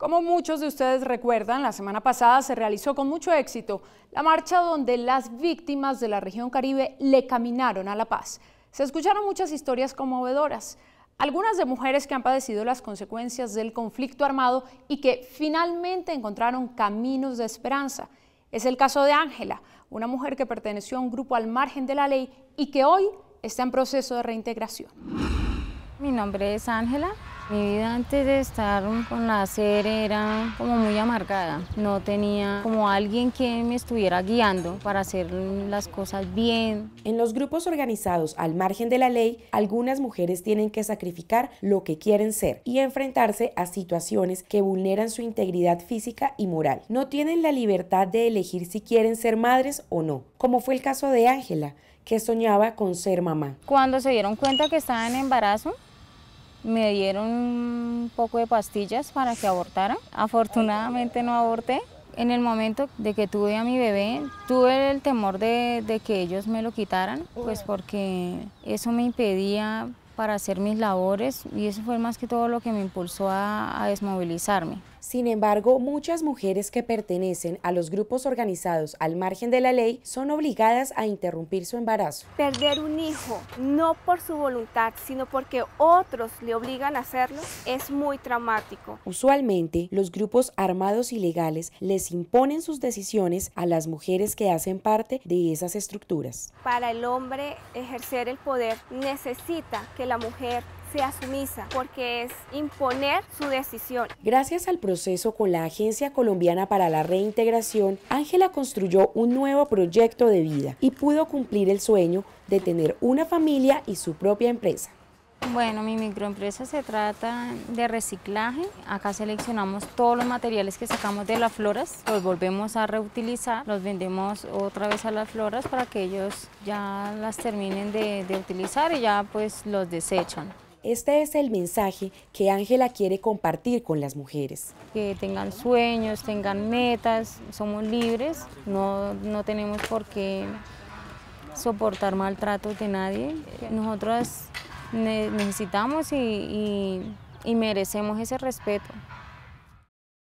Como muchos de ustedes recuerdan, la semana pasada se realizó con mucho éxito la marcha donde las víctimas de la región Caribe le caminaron a la paz. Se escucharon muchas historias conmovedoras, algunas de mujeres que han padecido las consecuencias del conflicto armado y que finalmente encontraron caminos de esperanza. Es el caso de Ángela, una mujer que perteneció a un grupo al margen de la ley y que hoy está en proceso de reintegración. Mi nombre es Ángela, mi vida antes de estar con la SER era como muy amargada. No tenía como alguien que me estuviera guiando para hacer las cosas bien. En los grupos organizados al margen de la ley, algunas mujeres tienen que sacrificar lo que quieren ser y enfrentarse a situaciones que vulneran su integridad física y moral. No tienen la libertad de elegir si quieren ser madres o no, como fue el caso de Ángela, que soñaba con ser mamá. Cuando se dieron cuenta que estaba en embarazo, me dieron un poco de pastillas para que abortara. Afortunadamente no aborté. En el momento de que tuve a mi bebé, tuve el temor de, que ellos me lo quitaran, pues porque eso me impedía para hacer mis labores y eso fue más que todo lo que me impulsó a desmovilizarme. Sin embargo, muchas mujeres que pertenecen a los grupos organizados al margen de la ley son obligadas a interrumpir su embarazo. Perder un hijo, no por su voluntad, sino porque otros le obligan a hacerlo, es muy traumático. Usualmente, los grupos armados ilegales les imponen sus decisiones a las mujeres que hacen parte de esas estructuras. Para el hombre ejercer el poder necesita que la mujer sea sumisa, porque es imponer su decisión. Gracias al proceso con la Agencia Colombiana para la Reintegración, Ángela construyó un nuevo proyecto de vida y pudo cumplir el sueño de tener una familia y su propia empresa. Bueno, mi microempresa se trata de reciclaje. Acá seleccionamos todos los materiales que sacamos de las floras, los volvemos a reutilizar, los vendemos otra vez a las floras para que ellos ya las terminen de, utilizar y ya pues los desechan. Este es el mensaje que Ángela quiere compartir con las mujeres. Que tengan sueños, tengan metas, somos libres, no, tenemos por qué soportar maltratos de nadie. Nosotras necesitamos y merecemos ese respeto.